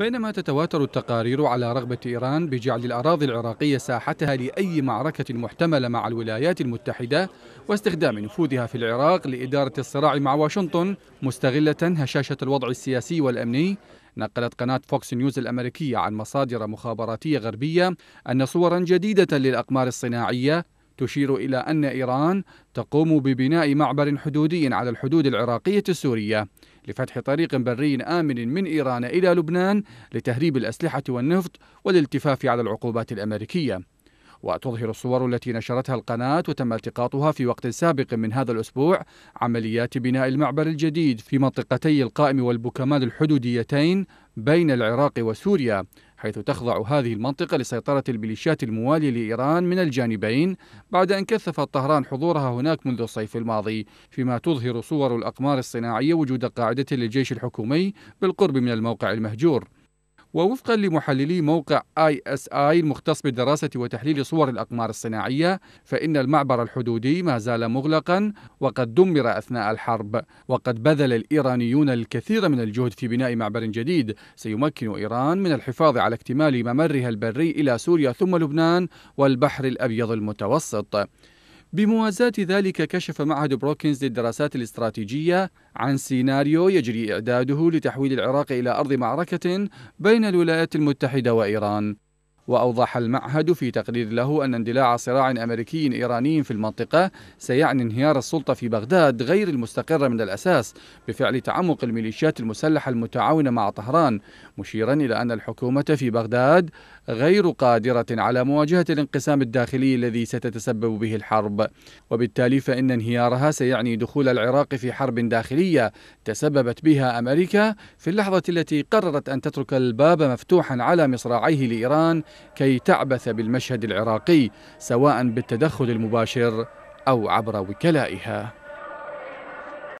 بينما تتواتر التقارير على رغبة إيران بجعل الأراضي العراقية ساحتها لأي معركة محتملة مع الولايات المتحدة واستخدام نفوذها في العراق لإدارة الصراع مع واشنطن مستغلة هشاشة الوضع السياسي والأمني نقلت قناة فوكس نيوز الأمريكية عن مصادر مخابراتية غربية أن صورا جديدة للأقمار الصناعية تشير إلى أن إيران تقوم ببناء معبر حدودي على الحدود العراقية السورية لفتح طريق بري آمن من إيران إلى لبنان لتهريب الأسلحة والنفط والالتفاف على العقوبات الأمريكية وتظهر الصور التي نشرتها القناة وتم التقاطها في وقت سابق من هذا الأسبوع عمليات بناء المعبر الجديد في منطقتي القائم والبكمال الحدوديتين بين العراق وسوريا حيث تخضع هذه المنطقة لسيطرة الميليشيات الموالية لإيران من الجانبين بعد أن كثفت طهران حضورها هناك منذ الصيف الماضي فيما تظهر صور الأقمار الصناعية وجود قاعدة للجيش الحكومي بالقرب من الموقع المهجور ووفقا لمحللي موقع اي اس اي المختص بدراسه وتحليل صور الاقمار الصناعيه فان المعبر الحدودي ما زال مغلقا وقد دمر اثناء الحرب وقد بذل الايرانيون الكثير من الجهد في بناء معبر جديد سيمكن ايران من الحفاظ على اكتمال ممرها البري الى سوريا ثم لبنان والبحر الابيض المتوسط بموازاة ذلك كشف معهد بروكنز للدراسات الاستراتيجية عن سيناريو يجري إعداده لتحويل العراق إلى أرض معركة بين الولايات المتحدة وإيران وأوضح المعهد في تقرير له أن اندلاع صراع أمريكي إيراني في المنطقة سيعني انهيار السلطة في بغداد غير المستقرة من الأساس بفعل تعمق الميليشيات المسلحة المتعاونة مع طهران مشيرا إلى أن الحكومة في بغداد غير قادرة على مواجهة الانقسام الداخلي الذي ستتسبب به الحرب وبالتالي فإن انهيارها سيعني دخول العراق في حرب داخلية تسببت بها أمريكا في اللحظة التي قررت أن تترك الباب مفتوحا على مصراعيه لإيران كي تعبث بالمشهد العراقي سواء بالتدخل المباشر أو عبر وكلائها